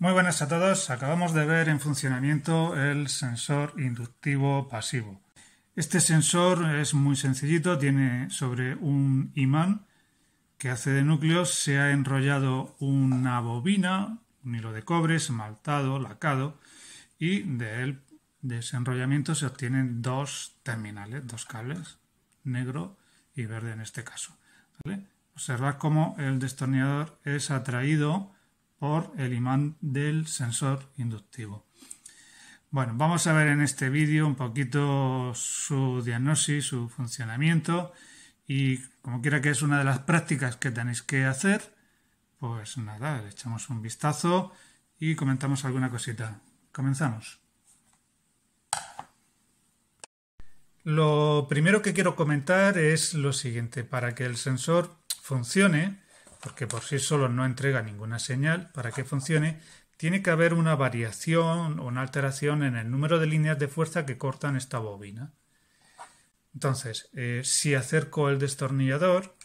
Muy buenas a todos. Acabamos de ver en funcionamiento el sensor inductivo pasivo. Este sensor es muy sencillito, tiene sobre un imán que hace de núcleo, se ha enrollado una bobina, un hilo de cobre, esmaltado, lacado, y de desenrollamiento se obtienen dos terminales, dos cables, negro y verde en este caso. Observad cómo el destornillador es atraído por el imán del sensor inductivo. Bueno, vamos a ver en este vídeo un poquito su diagnóstico, su funcionamiento y como quiera que es una de las prácticas que tenéis que hacer, pues nada, echamos un vistazo y comentamos alguna cosita. Comenzamos. Lo primero que quiero comentar es lo siguiente, para que el sensor funcione, porque por sí solo no entrega ninguna señal para que funcione, tiene que haber una variación o una alteración en el número de líneas de fuerza que cortan esta bobina. Entonces, eh, si acerco el destornillador,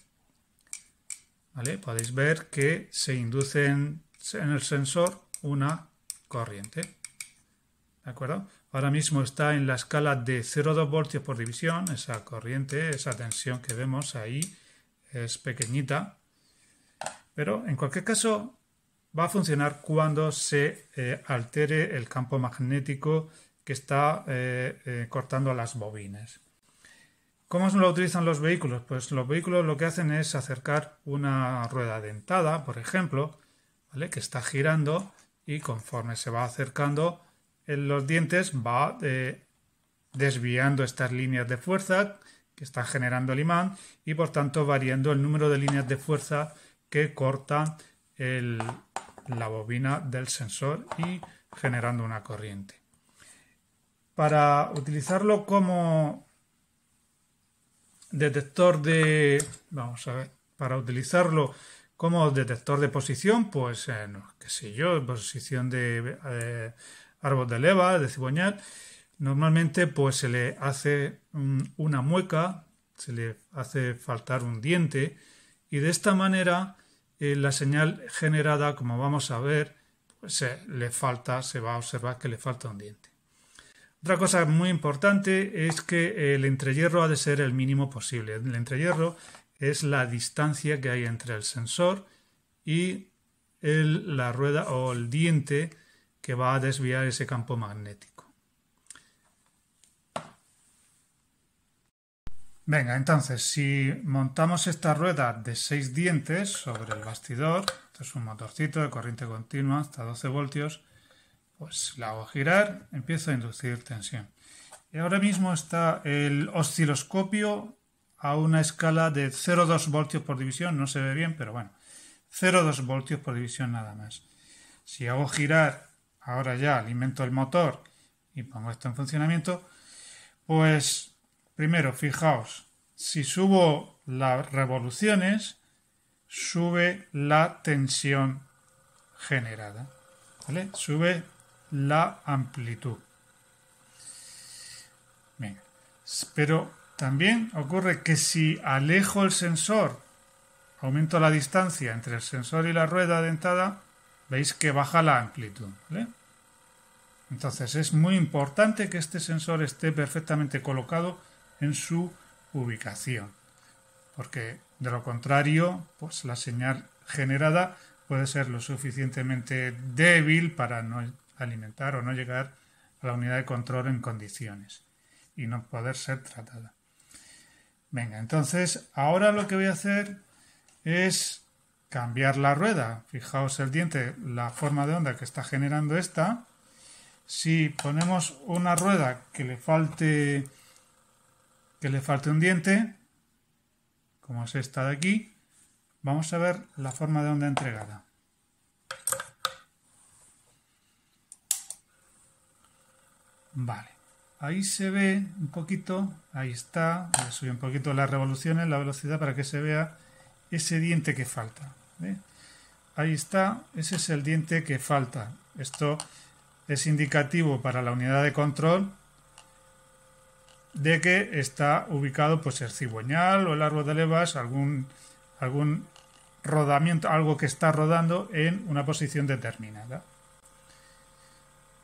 podéis ver que se induce en, el sensor una corriente. ¿De acuerdo? Ahora mismo está en la escala de 0,2 voltios por división, esa corriente, esa tensión que vemos ahí es pequeñita, pero en cualquier caso, va a funcionar cuando se eh, altere el campo magnético que está eh, eh, cortando las bobinas. ¿Cómo lo utilizan los vehículos? Pues los vehículos lo que hacen es acercar una rueda dentada, por ejemplo, que está girando y conforme se va acercando en los dientes va desviando estas líneas de fuerza que están generando el imán y por tanto variando el número de líneas de fuerza que corta la bobina del sensor y generando una corriente. Para utilizarlo como detector de... Vamos a ver. Para utilizarlo como detector de posición, pues, eh, qué sé yo, posición de eh, árbol de leva, de ciboñal. normalmente pues se le hace una mueca, se le hace faltar un diente y de esta manera eh, la señal generada, como vamos a ver, pues le falta, se va a observar que le falta un diente. Otra cosa muy importante es que el entrehierro ha de ser el mínimo posible. El entrehierro es la distancia que hay entre el sensor y la rueda o el diente que va a desviar ese campo magnético. Venga, entonces, si montamos esta rueda de 6 dientes sobre el bastidor, esto es un motorcito de corriente continua hasta 12 voltios, pues la hago girar, empiezo a inducir tensión. Y ahora mismo está el osciloscopio a una escala de 0,2 voltios por división, no se ve bien, pero bueno, 0,2 voltios por división nada más. Si hago girar, ahora ya alimento el motor y pongo esto en funcionamiento, pues Primero, fijaos, si subo las revoluciones, sube la tensión generada, Sube la amplitud. Pero también ocurre que si alejo el sensor, aumento la distancia entre el sensor y la rueda dentada, veis que baja la amplitud. Entonces es muy importante que este sensor esté perfectamente colocado en su ubicación. Porque de lo contrario, pues la señal generada puede ser lo suficientemente débil para no alimentar o no llegar a la unidad de control en condiciones y no poder ser tratada. Venga, entonces ahora lo que voy a hacer es cambiar la rueda. Fijaos el diente, la forma de onda que está generando esta. Si ponemos una rueda que le falte que le falte un diente, como es esta de aquí, vamos a ver la forma de onda entregada. Vale, ahí se ve un poquito, ahí está, le un poquito las revoluciones, la velocidad para que se vea ese diente que falta. Ahí está, ese es el diente que falta. Esto es indicativo para la unidad de control de que está ubicado pues el ciboñal o el árbol de levas, algún, algún rodamiento, algo que está rodando en una posición determinada.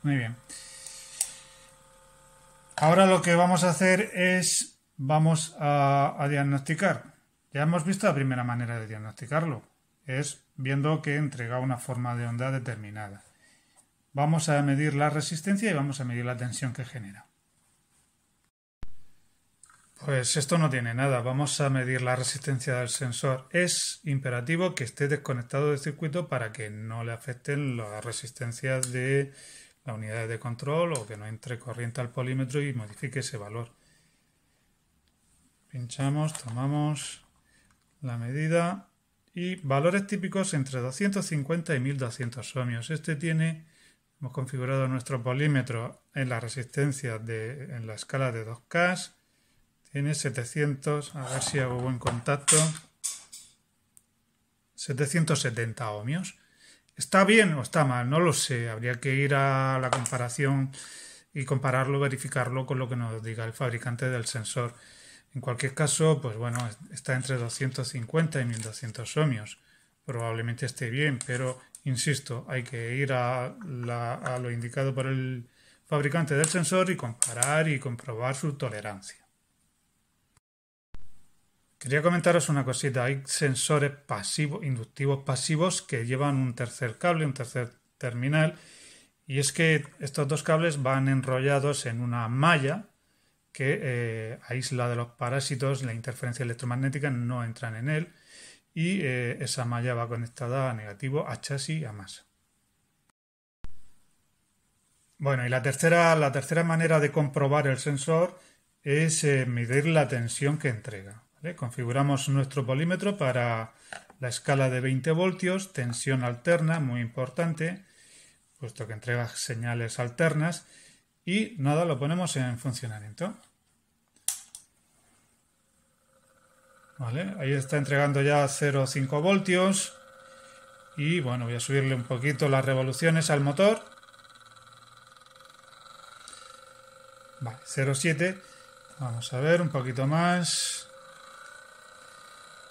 Muy bien. Ahora lo que vamos a hacer es, vamos a, a diagnosticar. Ya hemos visto la primera manera de diagnosticarlo, es viendo que entrega una forma de onda determinada. Vamos a medir la resistencia y vamos a medir la tensión que genera. Pues esto no tiene nada. Vamos a medir la resistencia del sensor. Es imperativo que esté desconectado del circuito para que no le afecten las resistencias de la unidad de control o que no entre corriente al polímetro y modifique ese valor. Pinchamos, tomamos la medida y valores típicos entre 250 y 1200 ohmios. Este tiene, hemos configurado nuestro polímetro en la resistencia de, en la escala de 2K n 700, a ver si hago buen contacto. 770 ohmios. ¿Está bien o está mal? No lo sé. Habría que ir a la comparación y compararlo, verificarlo con lo que nos diga el fabricante del sensor. En cualquier caso, pues bueno, está entre 250 y 1200 ohmios. Probablemente esté bien, pero insisto, hay que ir a lo indicado por el fabricante del sensor y comparar y comprobar su tolerancia. Quería comentaros una cosita. Hay sensores pasivos, inductivos pasivos que llevan un tercer cable, un tercer terminal. Y es que estos dos cables van enrollados en una malla que eh, aísla de los parásitos, la interferencia electromagnética no entran en él y eh, esa malla va conectada a negativo, a chasis, a masa. Bueno, y la tercera, la tercera manera de comprobar el sensor es eh, medir la tensión que entrega. Configuramos nuestro polímetro para la escala de 20 voltios, tensión alterna, muy importante, puesto que entrega señales alternas. Y nada, lo ponemos en funcionamiento. ahí está entregando ya 0,5 voltios. Y bueno, voy a subirle un poquito las revoluciones al motor. 0,7. Vamos a ver un poquito más.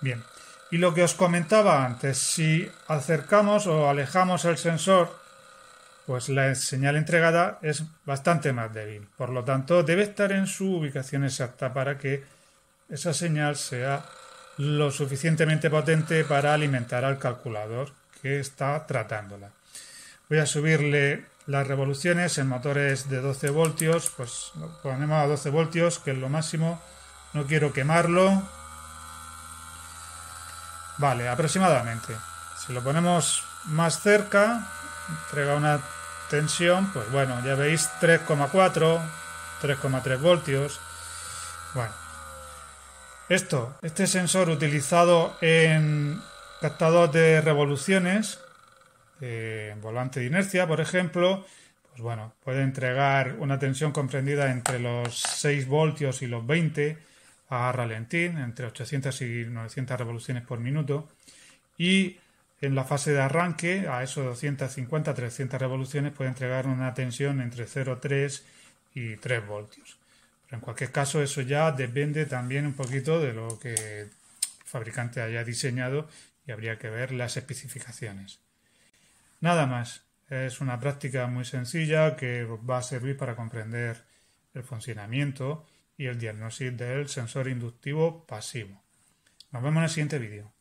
Bien, y lo que os comentaba antes, si acercamos o alejamos el sensor, pues la señal entregada es bastante más débil. Por lo tanto, debe estar en su ubicación exacta para que esa señal sea lo suficientemente potente para alimentar al calculador que está tratándola. Voy a subirle las revoluciones en motores de 12 voltios, pues lo ponemos a 12 voltios, que es lo máximo. No quiero quemarlo, Vale, aproximadamente. Si lo ponemos más cerca, entrega una tensión, pues bueno, ya veis 3,4, 3,3 voltios. Bueno, esto, este sensor utilizado en captador de revoluciones, eh, en volante de inercia, por ejemplo, pues bueno, puede entregar una tensión comprendida entre los 6 voltios y los 20 a ralentín, entre 800 y 900 revoluciones por minuto. Y en la fase de arranque, a esos 250-300 revoluciones, puede entregar una tensión entre 0,3 y 3 voltios. Pero en cualquier caso, eso ya depende también un poquito de lo que el fabricante haya diseñado y habría que ver las especificaciones. Nada más. Es una práctica muy sencilla que va a servir para comprender el funcionamiento y el diagnóstico del sensor inductivo pasivo. Nos vemos en el siguiente vídeo.